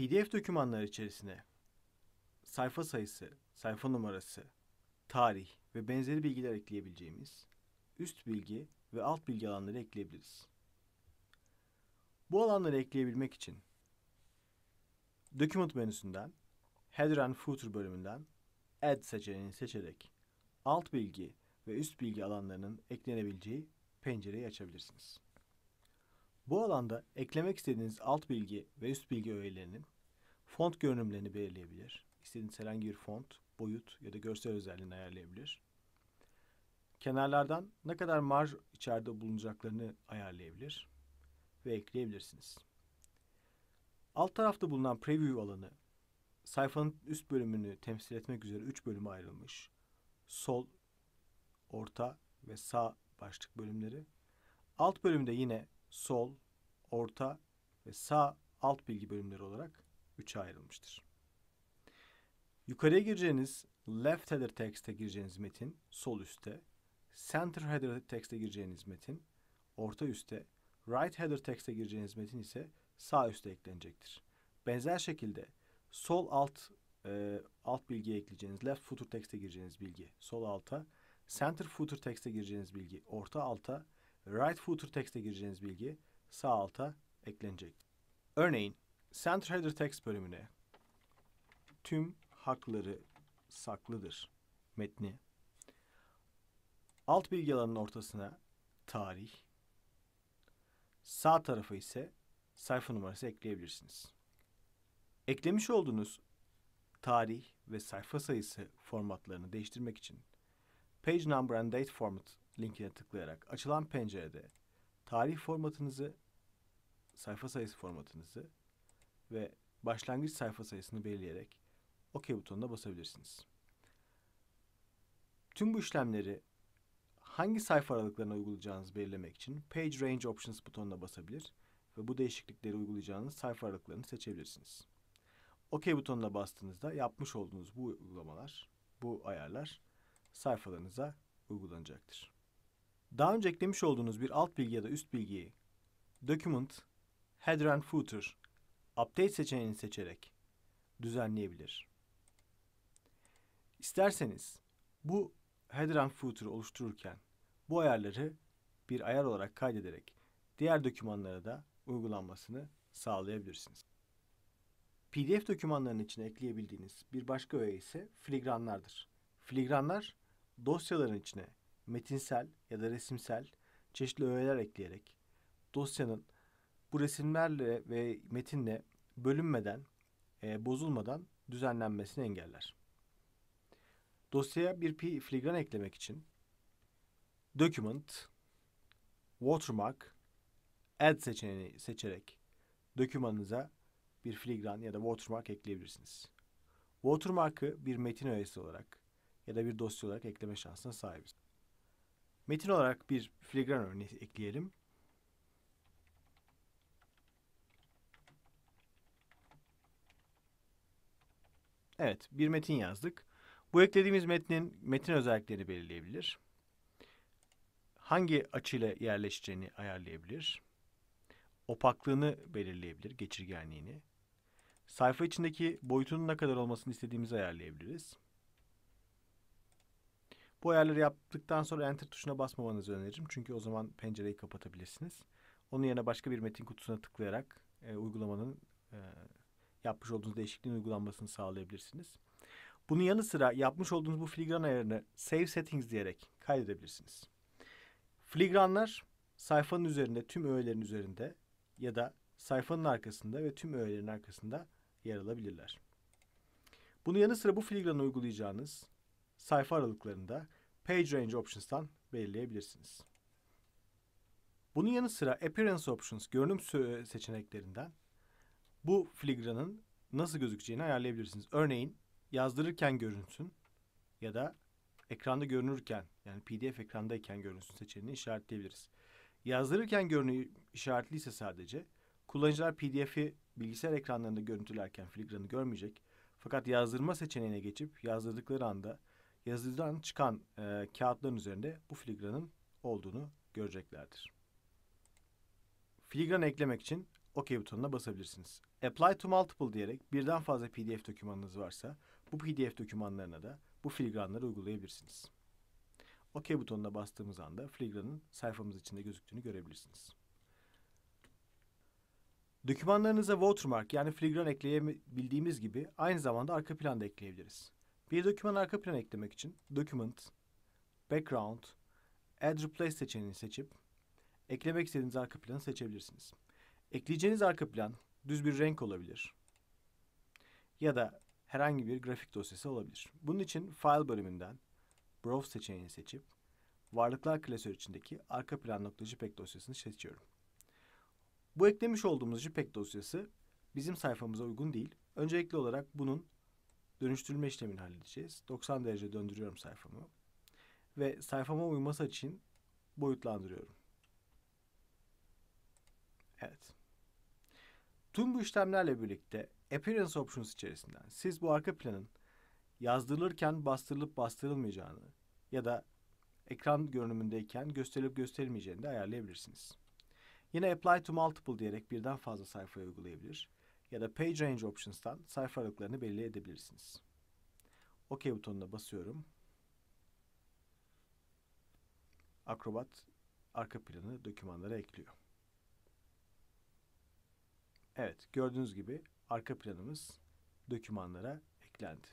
PDF dokümanları içerisine sayfa sayısı, sayfa numarası, tarih ve benzeri bilgiler ekleyebileceğimiz üst bilgi ve alt bilgi alanları ekleyebiliriz. Bu alanları ekleyebilmek için Document menüsünden Header and Footer bölümünden Add seçeneğini seçerek alt bilgi ve üst bilgi alanlarının eklenebileceği pencereyi açabilirsiniz. Bu alanda eklemek istediğiniz alt bilgi ve üst bilgi öğelerinin font görünümlerini belirleyebilir. İstediğiniz herhangi bir font, boyut ya da görsel özelliğini ayarlayabilir. Kenarlardan ne kadar marj içeride bulunacaklarını ayarlayabilir ve ekleyebilirsiniz. Alt tarafta bulunan preview alanı sayfanın üst bölümünü temsil etmek üzere 3 bölüme ayrılmış. Sol, orta ve sağ başlık bölümleri. Alt bölümde yine sol, orta ve sağ alt bilgi bölümleri olarak üçe ayrılmıştır. Yukarıya gireceğiniz left header text'e gireceğiniz metin sol üstte, center header text'e gireceğiniz metin orta üstte, right header text'e gireceğiniz metin ise sağ üstte eklenecektir. Benzer şekilde sol alt e, alt bilgiye ekleyeceğiniz left footer text'e gireceğiniz bilgi sol alta, center footer text'e gireceğiniz bilgi orta alta, right footer text'e gireceğiniz bilgi sağ alta eklenecek. Örneğin Center Header Text bölümüne tüm hakları saklıdır metni alt bilgi alanının ortasına tarih sağ tarafı ise sayfa numarası ekleyebilirsiniz. Eklemiş olduğunuz tarih ve sayfa sayısı formatlarını değiştirmek için Page Number and Date Format linkine tıklayarak açılan pencerede tarih formatınızı, sayfa sayısı formatınızı ve başlangıç sayfa sayısını belirleyerek OK butonuna basabilirsiniz. Tüm bu işlemleri hangi sayfa aralıklarına uygulayacağınızı belirlemek için Page Range Options butonuna basabilir ve bu değişiklikleri uygulayacağınız sayfa aralıklarını seçebilirsiniz. OK butonuna bastığınızda yapmış olduğunuz bu uygulamalar, bu ayarlar sayfalarınıza uygulanacaktır. Daha önce eklemiş olduğunuz bir alt bilgi ya da üst bilgiyi Document, Header and Footer, Update seçeneğini seçerek düzenleyebilir. İsterseniz bu Header and Footer oluştururken bu ayarları bir ayar olarak kaydederek diğer dokümanlara da uygulanmasını sağlayabilirsiniz. PDF dokümanlarının içine ekleyebildiğiniz bir başka öğe ise filigranlardır. Filigranlar dosyaların içine metinsel ya da resimsel çeşitli öğeler ekleyerek dosyanın bu resimlerle ve metinle bölünmeden, e, bozulmadan düzenlenmesini engeller. Dosyaya bir filigran eklemek için document, watermark, add seçeneğini seçerek dokümanınıza bir filigran ya da watermark ekleyebilirsiniz. Watermark'ı bir metin öğesi olarak ya da bir dosya olarak ekleme şansına sahibiz. Metin olarak bir filigran örneği ekleyelim. Evet, bir metin yazdık. Bu eklediğimiz metnin metin özellikleri belirleyebilir. Hangi açıyla yerleşeceğini ayarlayabilir. Opaklığını belirleyebilir, geçirgenliğini. Sayfa içindeki boyutunun ne kadar olmasını istediğimizi ayarlayabiliriz. Bu ayarları yaptıktan sonra enter tuşuna basmamanızı öneririm. Çünkü o zaman pencereyi kapatabilirsiniz. Onun yerine başka bir metin kutusuna tıklayarak e, uygulamanın e, yapmış olduğunuz değişikliğin uygulanmasını sağlayabilirsiniz. Bunun yanı sıra yapmış olduğunuz bu filigran ayarını Save Settings diyerek kaydedebilirsiniz. Filigranlar sayfanın üzerinde, tüm öğelerin üzerinde ya da sayfanın arkasında ve tüm öğelerin arkasında yer alabilirler. Bunun yanı sıra bu filigranı uygulayacağınız sayfa aralıklarında PageRange Options'tan belirleyebilirsiniz. Bunun yanı sıra Appearance Options görünüm seçeneklerinden bu filigranın nasıl gözükeceğini ayarlayabilirsiniz. Örneğin yazdırırken görünsün ya da ekranda görünürken yani PDF ekrandayken görünsün seçeneğini işaretleyebiliriz. Yazdırırken görünü işaretliyse sadece kullanıcılar PDF'i bilgisayar ekranlarında görüntülerken filigranı görmeyecek. Fakat yazdırma seçeneğine geçip yazdırdıkları anda yazıdan çıkan e, kağıtların üzerinde bu filigranın olduğunu göreceklerdir. Filigran eklemek için OK butonuna basabilirsiniz. Apply to multiple diyerek birden fazla PDF dokümanınız varsa bu PDF dokümanlarına da bu filigranları uygulayabilirsiniz. OK butonuna bastığımız anda filigranın sayfamız içinde gözüktüğünü görebilirsiniz. Dokümanlarınıza watermark yani filigran ekleyebildiğimiz gibi aynı zamanda arka plan da ekleyebiliriz. Bir doküman arka plan eklemek için Document, Background, Add Replace seçeneğini seçip eklemek istediğiniz arka planı seçebilirsiniz. Ekleyeceğiniz arka plan düz bir renk olabilir ya da herhangi bir grafik dosyası olabilir. Bunun için File bölümünden Browse seçeneğini seçip Varlıklar klasör içindeki arka plan.jpg dosyasını seçiyorum. Bu eklemiş olduğumuz JPEG dosyası bizim sayfamıza uygun değil. Öncelikli olarak bunun dönüştürülme işlemini halledeceğiz. 90 derece döndürüyorum sayfamı. Ve sayfama uyması için boyutlandırıyorum. Evet. Tüm bu işlemlerle birlikte Appearance Options içerisinden siz bu arka planın yazdırılırken bastırılıp bastırılmayacağını ya da ekran görünümündeyken gösterilip gösterilmeyeceğini de ayarlayabilirsiniz. Yine Apply to Multiple diyerek birden fazla sayfaya uygulayabilir ya da Page Range Options'tan sayfa aralıklarını belirleyebilirsiniz. edebilirsiniz. OK butonuna basıyorum. Acrobat arka planı dokümanlara ekliyor. Evet, gördüğünüz gibi arka planımız dokümanlara eklendi.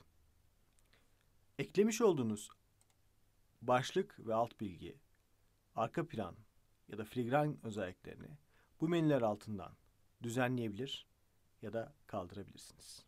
Eklemiş olduğunuz başlık ve alt bilgi, arka plan ya da filigran özelliklerini bu menüler altından düzenleyebilir ya da kaldırabilirsiniz.